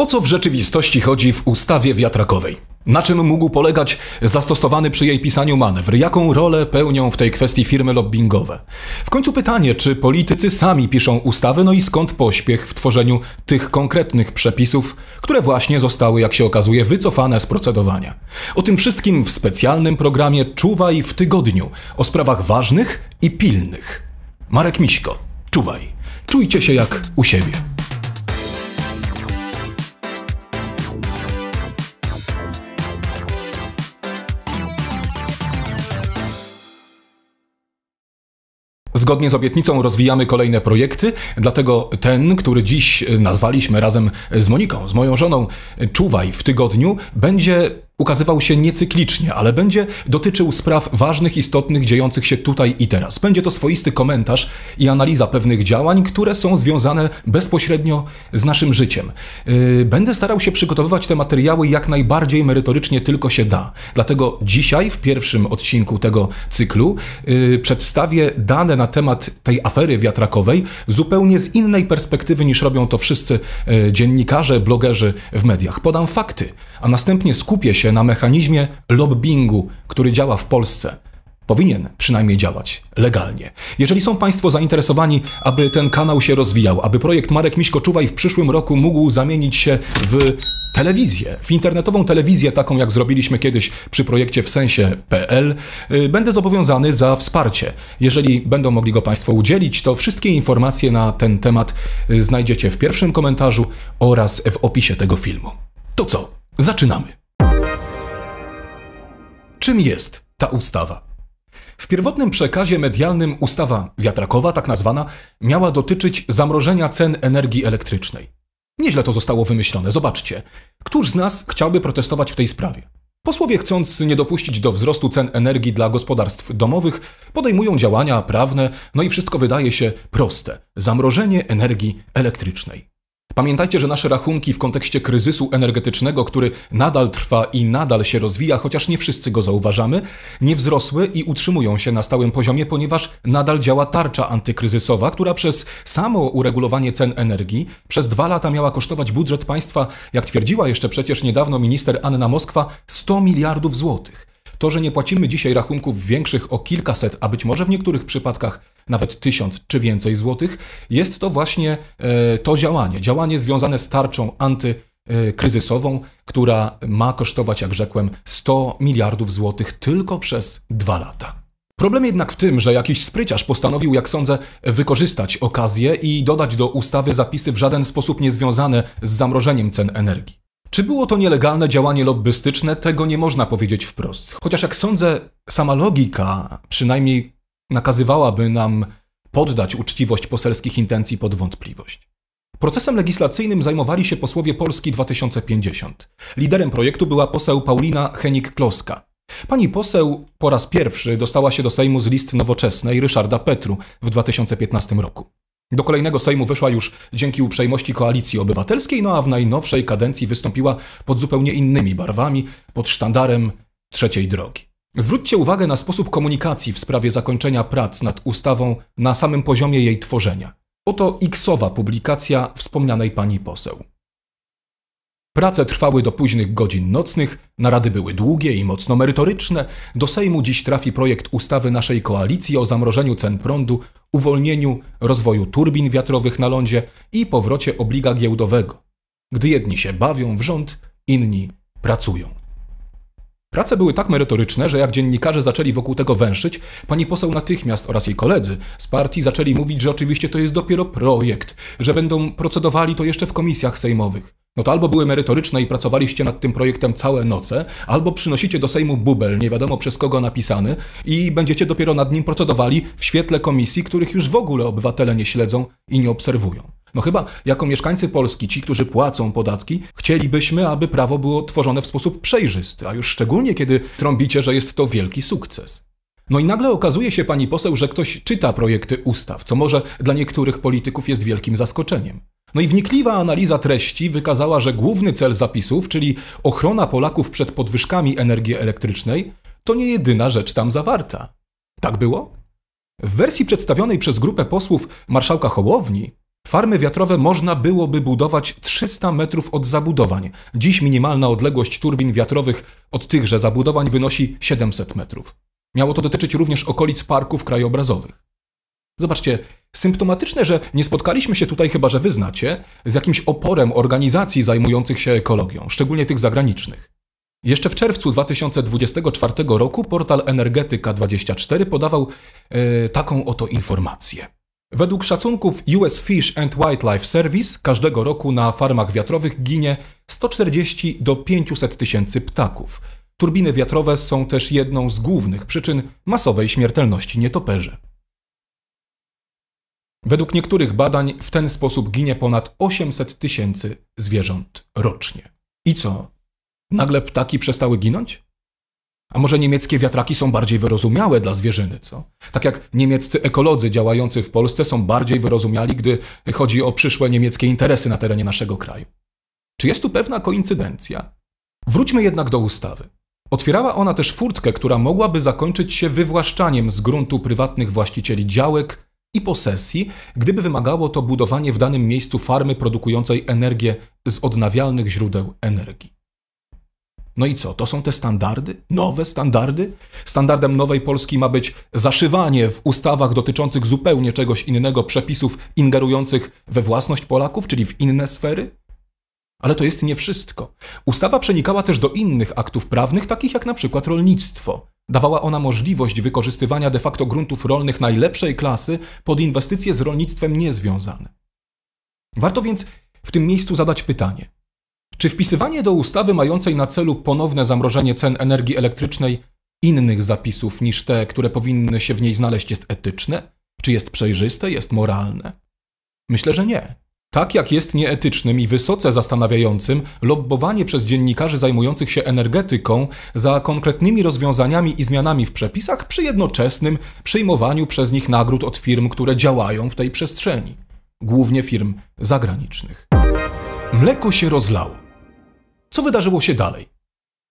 O co w rzeczywistości chodzi w ustawie wiatrakowej? Na czym mógł polegać zastosowany przy jej pisaniu manewr? Jaką rolę pełnią w tej kwestii firmy lobbyingowe? W końcu pytanie, czy politycy sami piszą ustawy, no i skąd pośpiech w tworzeniu tych konkretnych przepisów, które właśnie zostały, jak się okazuje, wycofane z procedowania. O tym wszystkim w specjalnym programie Czuwaj w tygodniu o sprawach ważnych i pilnych. Marek Miśko, czuwaj. Czujcie się jak u siebie. Zgodnie z obietnicą rozwijamy kolejne projekty, dlatego ten, który dziś e, nazwaliśmy razem z Moniką, z moją żoną, e, Czuwaj w tygodniu, będzie ukazywał się niecyklicznie, ale będzie dotyczył spraw ważnych, istotnych, dziejących się tutaj i teraz. Będzie to swoisty komentarz i analiza pewnych działań, które są związane bezpośrednio z naszym życiem. Yy, będę starał się przygotowywać te materiały jak najbardziej merytorycznie tylko się da. Dlatego dzisiaj, w pierwszym odcinku tego cyklu, yy, przedstawię dane na temat tej afery wiatrakowej zupełnie z innej perspektywy niż robią to wszyscy yy, dziennikarze, blogerzy w mediach. Podam fakty, a następnie skupię się na mechanizmie lobbingu, który działa w Polsce. Powinien przynajmniej działać legalnie. Jeżeli są Państwo zainteresowani, aby ten kanał się rozwijał, aby projekt Marek Miśko-Czuwaj w przyszłym roku mógł zamienić się w telewizję, w internetową telewizję, taką jak zrobiliśmy kiedyś przy projekcie w sensie.pl, y, będę zobowiązany za wsparcie. Jeżeli będą mogli go Państwo udzielić, to wszystkie informacje na ten temat y, znajdziecie w pierwszym komentarzu oraz w opisie tego filmu. To co? Zaczynamy! czym jest ta ustawa? W pierwotnym przekazie medialnym ustawa wiatrakowa, tak nazwana, miała dotyczyć zamrożenia cen energii elektrycznej. Nieźle to zostało wymyślone, zobaczcie. Któż z nas chciałby protestować w tej sprawie? Posłowie, chcąc nie dopuścić do wzrostu cen energii dla gospodarstw domowych, podejmują działania prawne, no i wszystko wydaje się proste: zamrożenie energii elektrycznej. Pamiętajcie, że nasze rachunki w kontekście kryzysu energetycznego, który nadal trwa i nadal się rozwija, chociaż nie wszyscy go zauważamy, nie wzrosły i utrzymują się na stałym poziomie, ponieważ nadal działa tarcza antykryzysowa, która przez samo uregulowanie cen energii przez dwa lata miała kosztować budżet państwa, jak twierdziła jeszcze przecież niedawno minister Anna Moskwa, 100 miliardów złotych. To, że nie płacimy dzisiaj rachunków większych o kilkaset, a być może w niektórych przypadkach nawet tysiąc czy więcej złotych, jest to właśnie e, to działanie. Działanie związane z tarczą antykryzysową, która ma kosztować, jak rzekłem, 100 miliardów złotych tylko przez dwa lata. Problem jednak w tym, że jakiś spryciarz postanowił, jak sądzę, wykorzystać okazję i dodać do ustawy zapisy w żaden sposób niezwiązane z zamrożeniem cen energii. Czy było to nielegalne działanie lobbystyczne, tego nie można powiedzieć wprost. Chociaż jak sądzę, sama logika przynajmniej nakazywałaby nam poddać uczciwość poselskich intencji pod wątpliwość. Procesem legislacyjnym zajmowali się posłowie Polski 2050. Liderem projektu była poseł Paulina Henik-Kloska. Pani poseł po raz pierwszy dostała się do Sejmu z list nowoczesnej Ryszarda Petru w 2015 roku. Do kolejnego Sejmu wyszła już dzięki uprzejmości Koalicji Obywatelskiej, no a w najnowszej kadencji wystąpiła pod zupełnie innymi barwami, pod sztandarem trzeciej drogi. Zwróćcie uwagę na sposób komunikacji w sprawie zakończenia prac nad ustawą na samym poziomie jej tworzenia. Oto x-owa publikacja wspomnianej pani poseł. Prace trwały do późnych godzin nocnych, narady były długie i mocno merytoryczne. Do Sejmu dziś trafi projekt ustawy naszej koalicji o zamrożeniu cen prądu, uwolnieniu rozwoju turbin wiatrowych na lądzie i powrocie obliga giełdowego. Gdy jedni się bawią w rząd, inni pracują. Prace były tak merytoryczne, że jak dziennikarze zaczęli wokół tego węszyć, pani poseł natychmiast oraz jej koledzy z partii zaczęli mówić, że oczywiście to jest dopiero projekt, że będą procedowali to jeszcze w komisjach sejmowych. No to albo były merytoryczne i pracowaliście nad tym projektem całe noce, albo przynosicie do Sejmu bubel, nie wiadomo przez kogo napisany, i będziecie dopiero nad nim procedowali w świetle komisji, których już w ogóle obywatele nie śledzą i nie obserwują. No chyba jako mieszkańcy Polski, ci, którzy płacą podatki, chcielibyśmy, aby prawo było tworzone w sposób przejrzysty, a już szczególnie kiedy trąbicie, że jest to wielki sukces. No i nagle okazuje się pani poseł, że ktoś czyta projekty ustaw, co może dla niektórych polityków jest wielkim zaskoczeniem. No i wnikliwa analiza treści wykazała, że główny cel zapisów, czyli ochrona Polaków przed podwyżkami energii elektrycznej, to nie jedyna rzecz tam zawarta. Tak było? W wersji przedstawionej przez grupę posłów marszałka Hołowni farmy wiatrowe można byłoby budować 300 metrów od zabudowań. Dziś minimalna odległość turbin wiatrowych od tychże zabudowań wynosi 700 metrów. Miało to dotyczyć również okolic parków krajobrazowych. Zobaczcie, Symptomatyczne, że nie spotkaliśmy się tutaj, chyba że wyznacie, z jakimś oporem organizacji zajmujących się ekologią, szczególnie tych zagranicznych. Jeszcze w czerwcu 2024 roku portal Energetyka24 podawał e, taką oto informację. Według szacunków US Fish and Wildlife Service każdego roku na farmach wiatrowych ginie 140 do 500 tysięcy ptaków. Turbiny wiatrowe są też jedną z głównych przyczyn masowej śmiertelności nietoperzy. Według niektórych badań w ten sposób ginie ponad 800 tysięcy zwierząt rocznie. I co? Nagle ptaki przestały ginąć? A może niemieckie wiatraki są bardziej wyrozumiałe dla zwierzyny, co? Tak jak niemieccy ekolodzy działający w Polsce są bardziej wyrozumiali, gdy chodzi o przyszłe niemieckie interesy na terenie naszego kraju. Czy jest tu pewna koincydencja? Wróćmy jednak do ustawy. Otwierała ona też furtkę, która mogłaby zakończyć się wywłaszczaniem z gruntu prywatnych właścicieli działek i posesji, gdyby wymagało to budowanie w danym miejscu farmy produkującej energię z odnawialnych źródeł energii. No i co, to są te standardy? Nowe standardy? Standardem nowej Polski ma być zaszywanie w ustawach dotyczących zupełnie czegoś innego przepisów ingerujących we własność Polaków, czyli w inne sfery? Ale to jest nie wszystko. Ustawa przenikała też do innych aktów prawnych, takich jak na przykład rolnictwo. Dawała ona możliwość wykorzystywania de facto gruntów rolnych najlepszej klasy pod inwestycje z rolnictwem niezwiązane. Warto więc w tym miejscu zadać pytanie: czy wpisywanie do ustawy mającej na celu ponowne zamrożenie cen energii elektrycznej innych zapisów niż te, które powinny się w niej znaleźć, jest etyczne? Czy jest przejrzyste, jest moralne? Myślę, że nie. Tak jak jest nieetycznym i wysoce zastanawiającym lobbowanie przez dziennikarzy zajmujących się energetyką za konkretnymi rozwiązaniami i zmianami w przepisach przy jednoczesnym przyjmowaniu przez nich nagród od firm, które działają w tej przestrzeni, głównie firm zagranicznych. Mleko się rozlało. Co wydarzyło się dalej?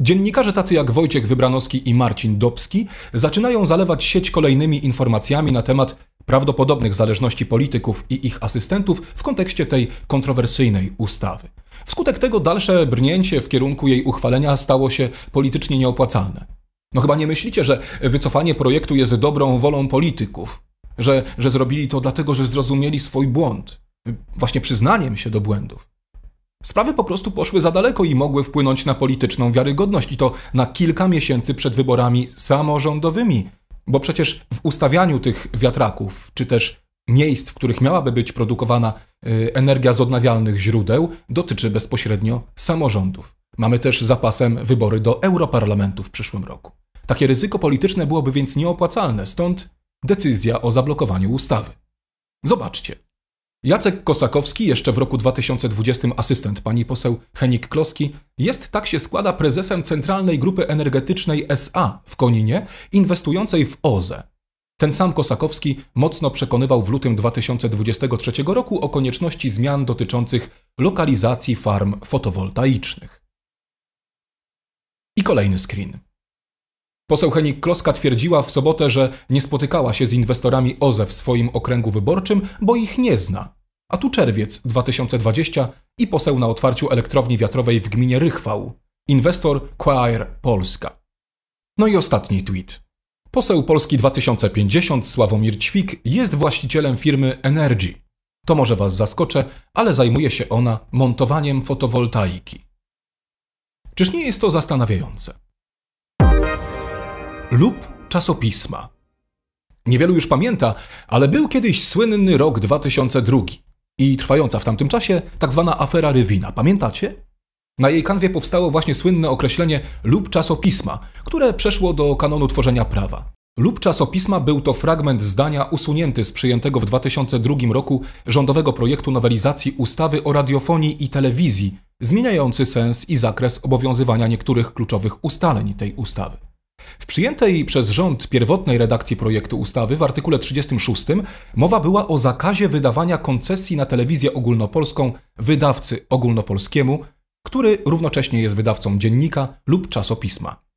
Dziennikarze tacy jak Wojciech Wybranowski i Marcin Dobski zaczynają zalewać sieć kolejnymi informacjami na temat prawdopodobnych zależności polityków i ich asystentów w kontekście tej kontrowersyjnej ustawy. Wskutek tego dalsze brnięcie w kierunku jej uchwalenia stało się politycznie nieopłacalne. No chyba nie myślicie, że wycofanie projektu jest dobrą wolą polityków, że, że zrobili to dlatego, że zrozumieli swój błąd, właśnie przyznaniem się do błędów. Sprawy po prostu poszły za daleko i mogły wpłynąć na polityczną wiarygodność i to na kilka miesięcy przed wyborami samorządowymi bo przecież w ustawianiu tych wiatraków, czy też miejsc, w których miałaby być produkowana y, energia z odnawialnych źródeł, dotyczy bezpośrednio samorządów. Mamy też zapasem wybory do Europarlamentu w przyszłym roku. Takie ryzyko polityczne byłoby więc nieopłacalne, stąd decyzja o zablokowaniu ustawy. Zobaczcie, Jacek Kosakowski, jeszcze w roku 2020 asystent pani poseł Henik Kloski, jest, tak się składa, prezesem Centralnej Grupy Energetycznej SA w Koninie, inwestującej w OZE. Ten sam Kosakowski mocno przekonywał w lutym 2023 roku o konieczności zmian dotyczących lokalizacji farm fotowoltaicznych. I kolejny screen. Poseł Henik Kloska twierdziła w sobotę, że nie spotykała się z inwestorami OZE w swoim okręgu wyborczym, bo ich nie zna. A tu czerwiec 2020 i poseł na otwarciu elektrowni wiatrowej w gminie Rychwał. Inwestor Quire Polska. No i ostatni tweet. Poseł Polski 2050 Sławomir Ćwik jest właścicielem firmy Energy. To może Was zaskoczę, ale zajmuje się ona montowaniem fotowoltaiki. Czyż nie jest to zastanawiające? lub czasopisma. Niewielu już pamięta, ale był kiedyś słynny rok 2002 i trwająca w tamtym czasie tak zwana afera Rywina. Pamiętacie? Na jej kanwie powstało właśnie słynne określenie lub czasopisma, które przeszło do kanonu tworzenia prawa. Lub czasopisma był to fragment zdania usunięty z przyjętego w 2002 roku rządowego projektu nowelizacji ustawy o radiofonii i telewizji, zmieniający sens i zakres obowiązywania niektórych kluczowych ustaleń tej ustawy. W przyjętej przez rząd pierwotnej redakcji projektu ustawy w artykule 36 mowa była o zakazie wydawania koncesji na telewizję ogólnopolską wydawcy ogólnopolskiemu, który równocześnie jest wydawcą dziennika lub czasopisma.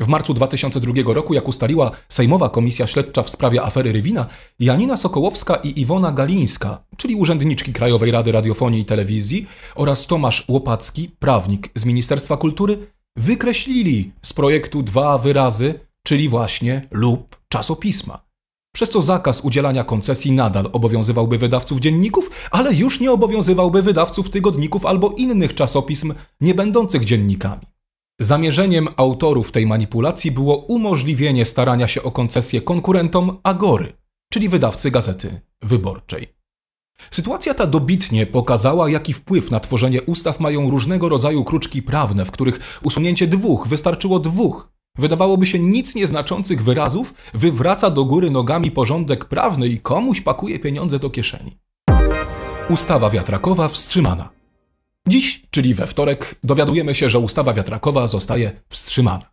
W marcu 2002 roku, jak ustaliła Sejmowa Komisja Śledcza w sprawie afery Rywina, Janina Sokołowska i Iwona Galińska, czyli urzędniczki Krajowej Rady Radiofonii i Telewizji, oraz Tomasz Łopacki, prawnik z Ministerstwa Kultury, wykreślili z projektu dwa wyrazy, czyli właśnie lub czasopisma. Przez co zakaz udzielania koncesji nadal obowiązywałby wydawców dzienników, ale już nie obowiązywałby wydawców tygodników albo innych czasopism nie będących dziennikami. Zamierzeniem autorów tej manipulacji było umożliwienie starania się o koncesję konkurentom Agory, czyli wydawcy gazety wyborczej. Sytuacja ta dobitnie pokazała, jaki wpływ na tworzenie ustaw mają różnego rodzaju kruczki prawne, w których usunięcie dwóch, wystarczyło dwóch, wydawałoby się nic nieznaczących wyrazów, wywraca do góry nogami porządek prawny i komuś pakuje pieniądze do kieszeni. Ustawa wiatrakowa wstrzymana. Dziś, czyli we wtorek, dowiadujemy się, że ustawa wiatrakowa zostaje wstrzymana.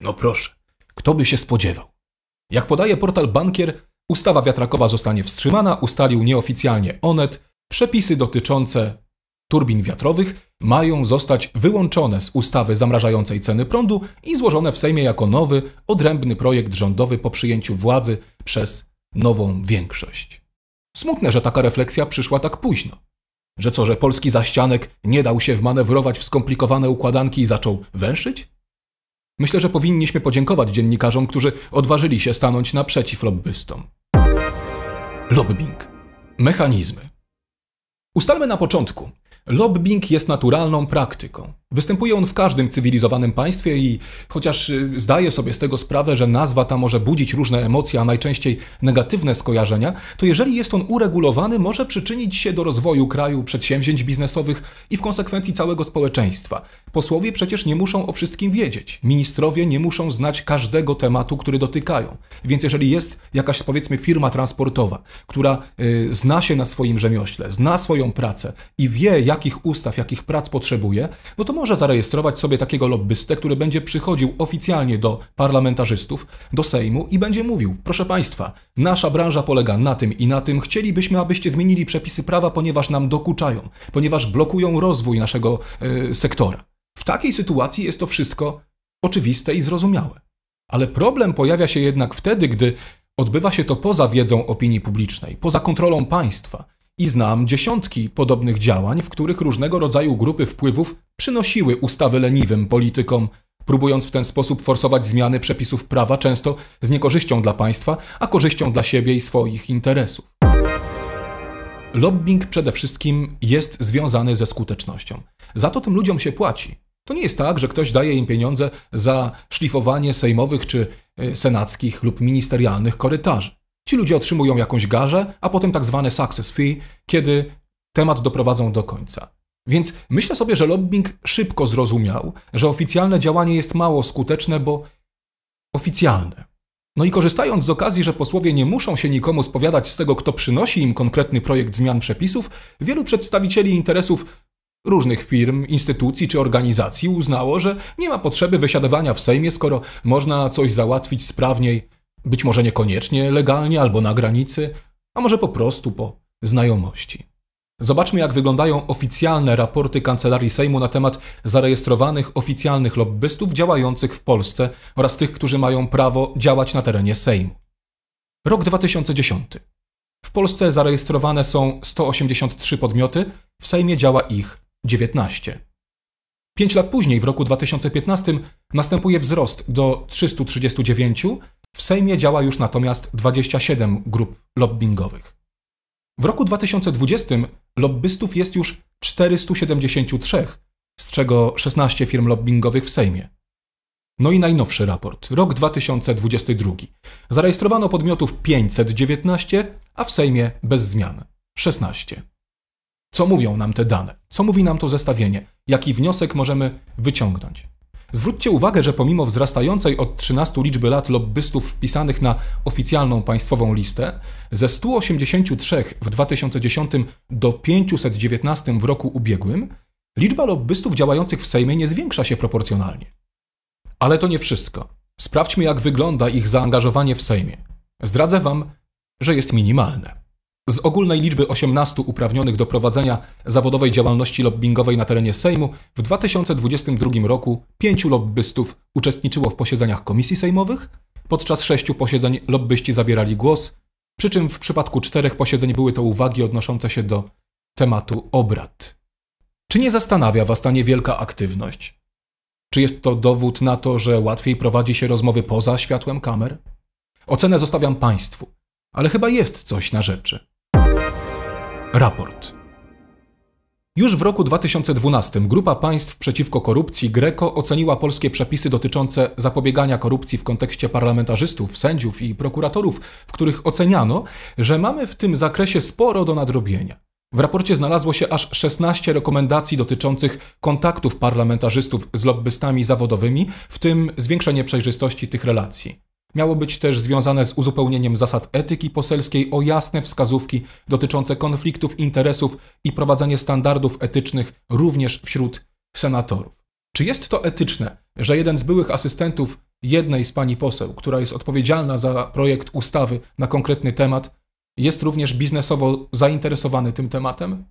No proszę, kto by się spodziewał? Jak podaje portal Bankier, Ustawa wiatrakowa zostanie wstrzymana, ustalił nieoficjalnie Onet. Przepisy dotyczące turbin wiatrowych mają zostać wyłączone z ustawy zamrażającej ceny prądu i złożone w Sejmie jako nowy, odrębny projekt rządowy po przyjęciu władzy przez nową większość. Smutne, że taka refleksja przyszła tak późno. Że co, że polski zaścianek nie dał się wmanewrować w skomplikowane układanki i zaczął węszyć? Myślę, że powinniśmy podziękować dziennikarzom, którzy odważyli się stanąć naprzeciw lobbystom. Lobbing. Mechanizmy. Ustalmy na początku. Lobbing jest naturalną praktyką. Występuje on w każdym cywilizowanym państwie i chociaż y, zdaję sobie z tego sprawę, że nazwa ta może budzić różne emocje, a najczęściej negatywne skojarzenia, to jeżeli jest on uregulowany, może przyczynić się do rozwoju kraju, przedsięwzięć biznesowych i w konsekwencji całego społeczeństwa. Posłowie przecież nie muszą o wszystkim wiedzieć, ministrowie nie muszą znać każdego tematu, który dotykają. Więc jeżeli jest jakaś powiedzmy firma transportowa, która yy, zna się na swoim rzemiośle, zna swoją pracę i wie jakich ustaw, jakich prac potrzebuje, no to może zarejestrować sobie takiego lobbystę, który będzie przychodził oficjalnie do parlamentarzystów, do Sejmu i będzie mówił: Proszę Państwa, nasza branża polega na tym i na tym, chcielibyśmy, abyście zmienili przepisy prawa, ponieważ nam dokuczają, ponieważ blokują rozwój naszego yy, sektora. W takiej sytuacji jest to wszystko oczywiste i zrozumiałe. Ale problem pojawia się jednak wtedy, gdy odbywa się to poza wiedzą opinii publicznej, poza kontrolą państwa. I znam dziesiątki podobnych działań, w których różnego rodzaju grupy wpływów przynosiły ustawy leniwym politykom, próbując w ten sposób forsować zmiany przepisów prawa, często z niekorzyścią dla państwa, a korzyścią dla siebie i swoich interesów. Lobbying przede wszystkim jest związany ze skutecznością. Za to tym ludziom się płaci. To nie jest tak, że ktoś daje im pieniądze za szlifowanie sejmowych czy e, senackich lub ministerialnych korytarzy. Ci ludzie otrzymują jakąś garzę, a potem tak zwane success fee, kiedy temat doprowadzą do końca. Więc myślę sobie, że lobbying szybko zrozumiał, że oficjalne działanie jest mało skuteczne, bo oficjalne. No i korzystając z okazji, że posłowie nie muszą się nikomu spowiadać z tego, kto przynosi im konkretny projekt zmian przepisów, wielu przedstawicieli interesów różnych firm, instytucji czy organizacji uznało, że nie ma potrzeby wysiadywania w Sejmie, skoro można coś załatwić sprawniej, być może niekoniecznie legalnie albo na granicy, a może po prostu po znajomości. Zobaczmy, jak wyglądają oficjalne raporty Kancelarii Sejmu na temat zarejestrowanych oficjalnych lobbystów działających w Polsce oraz tych, którzy mają prawo działać na terenie Sejmu. Rok 2010. W Polsce zarejestrowane są 183 podmioty, w Sejmie działa ich 19. Pięć lat później, w roku 2015, następuje wzrost do 339, w Sejmie działa już natomiast 27 grup lobbyingowych. W roku 2020 lobbystów jest już 473, z czego 16 firm lobbyingowych w Sejmie. No i najnowszy raport, rok 2022. Zarejestrowano podmiotów 519, a w Sejmie bez zmian 16. Co mówią nam te dane? Co mówi nam to zestawienie? Jaki wniosek możemy wyciągnąć? Zwróćcie uwagę, że pomimo wzrastającej od 13 liczby lat lobbystów wpisanych na oficjalną państwową listę, ze 183 w 2010 do 519 w roku ubiegłym, liczba lobbystów działających w Sejmie nie zwiększa się proporcjonalnie. Ale to nie wszystko. Sprawdźmy, jak wygląda ich zaangażowanie w Sejmie. Zdradzę Wam, że jest minimalne. Z ogólnej liczby 18 uprawnionych do prowadzenia zawodowej działalności lobbyingowej na terenie Sejmu w 2022 roku pięciu lobbystów uczestniczyło w posiedzeniach komisji sejmowych, podczas sześciu posiedzeń lobbyści zabierali głos, przy czym w przypadku czterech posiedzeń były to uwagi odnoszące się do tematu obrad. Czy nie zastanawia Was ta niewielka aktywność? Czy jest to dowód na to, że łatwiej prowadzi się rozmowy poza światłem kamer? Ocenę zostawiam Państwu, ale chyba jest coś na rzeczy. Raport. Już w roku 2012 Grupa Państw Przeciwko Korupcji Greco oceniła polskie przepisy dotyczące zapobiegania korupcji w kontekście parlamentarzystów, sędziów i prokuratorów, w których oceniano, że mamy w tym zakresie sporo do nadrobienia. W raporcie znalazło się aż 16 rekomendacji dotyczących kontaktów parlamentarzystów z lobbystami zawodowymi, w tym zwiększenie przejrzystości tych relacji. Miało być też związane z uzupełnieniem zasad etyki poselskiej o jasne wskazówki dotyczące konfliktów interesów i prowadzenie standardów etycznych również wśród senatorów. Czy jest to etyczne, że jeden z byłych asystentów jednej z pani poseł, która jest odpowiedzialna za projekt ustawy na konkretny temat, jest również biznesowo zainteresowany tym tematem?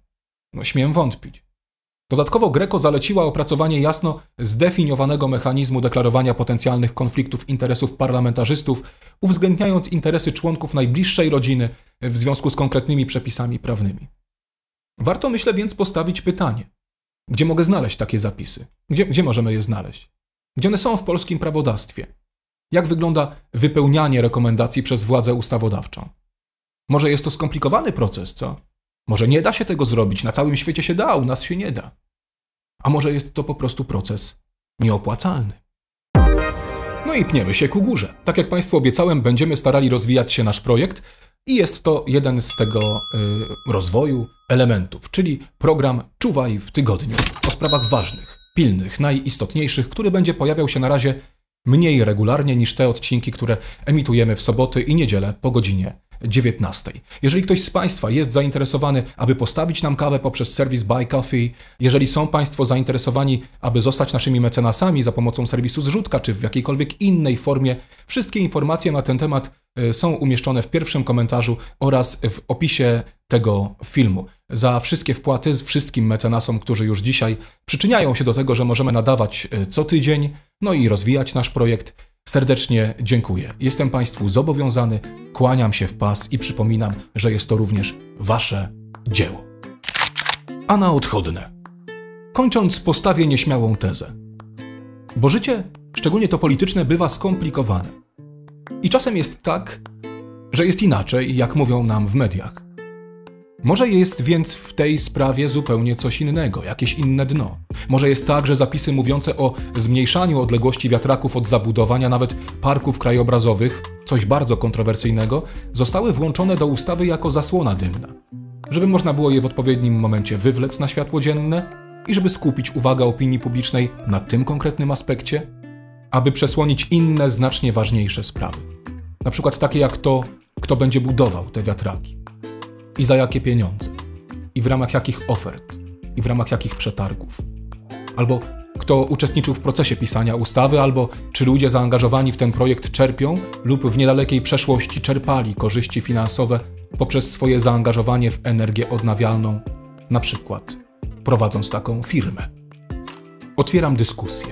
No, śmiem wątpić. Dodatkowo Greco zaleciła opracowanie jasno zdefiniowanego mechanizmu deklarowania potencjalnych konfliktów interesów parlamentarzystów, uwzględniając interesy członków najbliższej rodziny w związku z konkretnymi przepisami prawnymi. Warto, myślę, więc postawić pytanie: gdzie mogę znaleźć takie zapisy? Gdzie, gdzie możemy je znaleźć? Gdzie one są w polskim prawodawstwie? Jak wygląda wypełnianie rekomendacji przez władzę ustawodawczą? Może jest to skomplikowany proces, co? Może nie da się tego zrobić, na całym świecie się da, u nas się nie da. A może jest to po prostu proces nieopłacalny. No i pniemy się ku górze. Tak jak Państwu obiecałem, będziemy starali rozwijać się nasz projekt i jest to jeden z tego y, rozwoju elementów, czyli program Czuwaj w tygodniu o sprawach ważnych, pilnych, najistotniejszych, który będzie pojawiał się na razie mniej regularnie niż te odcinki, które emitujemy w soboty i niedzielę po godzinie 19. Jeżeli ktoś z Państwa jest zainteresowany, aby postawić nam kawę poprzez serwis Buy Coffee, jeżeli są Państwo zainteresowani, aby zostać naszymi mecenasami za pomocą serwisu zrzutka czy w jakiejkolwiek innej formie, wszystkie informacje na ten temat e, są umieszczone w pierwszym komentarzu oraz w opisie tego filmu. Za wszystkie wpłaty z wszystkim mecenasom, którzy już dzisiaj przyczyniają się do tego, że możemy nadawać e, co tydzień, no i rozwijać nasz projekt. Serdecznie dziękuję. Jestem Państwu zobowiązany, kłaniam się w pas i przypominam, że jest to również Wasze dzieło. A na odchodne. Kończąc, postawię nieśmiałą tezę. Bo życie, szczególnie to polityczne, bywa skomplikowane. I czasem jest tak, że jest inaczej, jak mówią nam w mediach. Może jest więc w tej sprawie zupełnie coś innego, jakieś inne dno. Może jest tak, że zapisy mówiące o zmniejszaniu odległości wiatraków od zabudowania nawet parków krajobrazowych, coś bardzo kontrowersyjnego, zostały włączone do ustawy jako zasłona dymna. Żeby można było je w odpowiednim momencie wywlec na światło dzienne i żeby skupić uwagę opinii publicznej na tym konkretnym aspekcie, aby przesłonić inne, znacznie ważniejsze sprawy. Na przykład takie jak to, kto będzie budował te wiatraki i za jakie pieniądze, i w ramach jakich ofert, i w ramach jakich przetargów. Albo kto uczestniczył w procesie pisania ustawy, albo czy ludzie zaangażowani w ten projekt czerpią lub w niedalekiej przeszłości czerpali korzyści finansowe poprzez swoje zaangażowanie w energię odnawialną, na przykład prowadząc taką firmę. Otwieram dyskusję.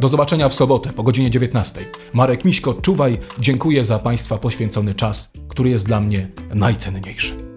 Do zobaczenia w sobotę po godzinie 19. Marek Miśko, czuwaj, dziękuję za Państwa poświęcony czas, który jest dla mnie najcenniejszy.